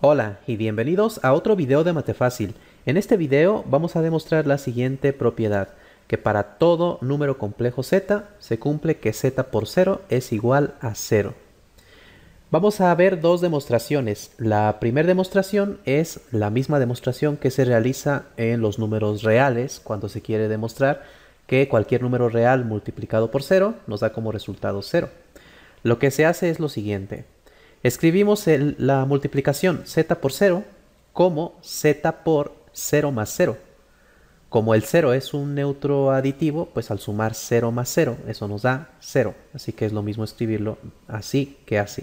Hola y bienvenidos a otro video de Matefácil. En este video vamos a demostrar la siguiente propiedad, que para todo número complejo z se cumple que z por 0 es igual a 0. Vamos a ver dos demostraciones. La primera demostración es la misma demostración que se realiza en los números reales cuando se quiere demostrar que cualquier número real multiplicado por 0 nos da como resultado 0. Lo que se hace es lo siguiente Escribimos la multiplicación z por 0 como z por 0 más 0. Como el 0 es un neutro aditivo, pues al sumar 0 más 0, eso nos da 0. Así que es lo mismo escribirlo así que así.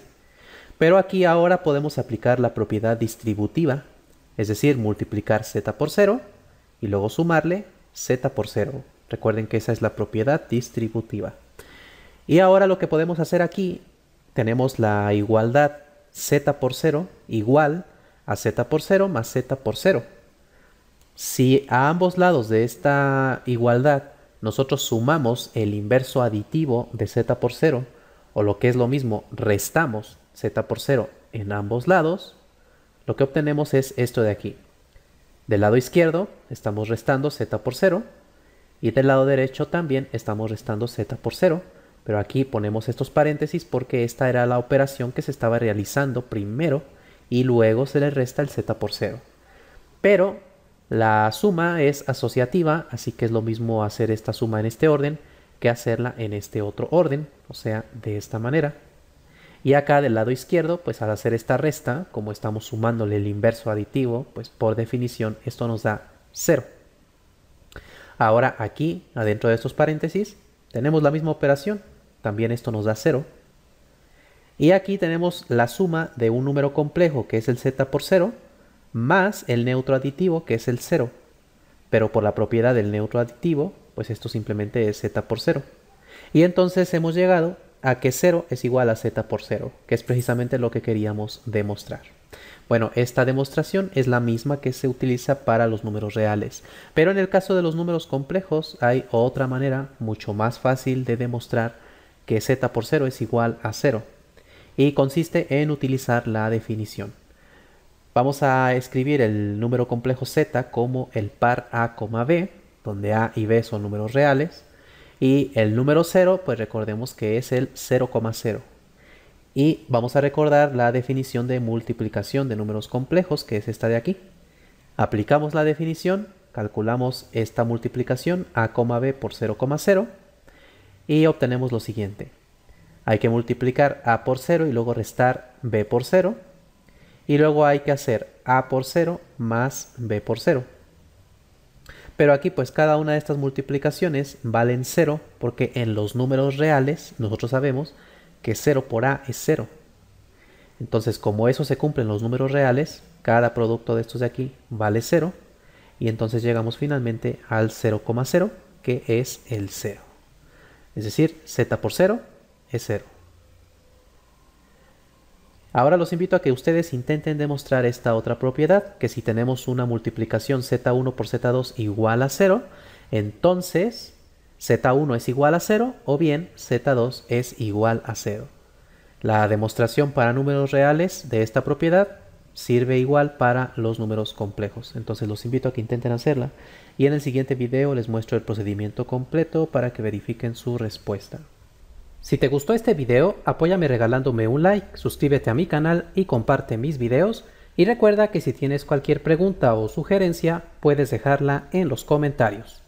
Pero aquí ahora podemos aplicar la propiedad distributiva, es decir, multiplicar z por 0 y luego sumarle z por 0. Recuerden que esa es la propiedad distributiva. Y ahora lo que podemos hacer aquí tenemos la igualdad z por 0 igual a z por 0 más z por 0. Si a ambos lados de esta igualdad nosotros sumamos el inverso aditivo de z por 0, o lo que es lo mismo, restamos z por 0 en ambos lados, lo que obtenemos es esto de aquí. Del lado izquierdo estamos restando z por 0 y del lado derecho también estamos restando z por 0 pero aquí ponemos estos paréntesis porque esta era la operación que se estaba realizando primero y luego se le resta el z por 0. Pero la suma es asociativa, así que es lo mismo hacer esta suma en este orden que hacerla en este otro orden, o sea, de esta manera. Y acá del lado izquierdo, pues al hacer esta resta, como estamos sumándole el inverso aditivo, pues por definición esto nos da 0. Ahora aquí, adentro de estos paréntesis, tenemos la misma operación, también esto nos da 0. Y aquí tenemos la suma de un número complejo, que es el z por 0, más el neutro aditivo, que es el 0. Pero por la propiedad del neutro aditivo, pues esto simplemente es z por 0. Y entonces hemos llegado a que 0 es igual a z por 0, que es precisamente lo que queríamos demostrar. Bueno, esta demostración es la misma que se utiliza para los números reales, pero en el caso de los números complejos hay otra manera mucho más fácil de demostrar que z por 0 es igual a 0 y consiste en utilizar la definición. Vamos a escribir el número complejo z como el par a, b, donde a y b son números reales, y el número 0, pues recordemos que es el 0,0. Y vamos a recordar la definición de multiplicación de números complejos, que es esta de aquí. Aplicamos la definición, calculamos esta multiplicación a, b por 0,0 y obtenemos lo siguiente. Hay que multiplicar a por 0 y luego restar b por 0. Y luego hay que hacer a por 0 más b por 0. Pero aquí pues cada una de estas multiplicaciones valen 0 porque en los números reales nosotros sabemos que 0 por a es 0. Entonces como eso se cumple en los números reales, cada producto de estos de aquí vale 0 y entonces llegamos finalmente al 0,0 que es el 0. Es decir, z por 0 es 0. Ahora los invito a que ustedes intenten demostrar esta otra propiedad, que si tenemos una multiplicación z1 por z2 igual a 0, entonces z1 es igual a 0 o bien z2 es igual a 0. La demostración para números reales de esta propiedad sirve igual para los números complejos. Entonces los invito a que intenten hacerla y en el siguiente video les muestro el procedimiento completo para que verifiquen su respuesta. Si te gustó este video, apóyame regalándome un like, suscríbete a mi canal y comparte mis videos. Y recuerda que si tienes cualquier pregunta o sugerencia, puedes dejarla en los comentarios.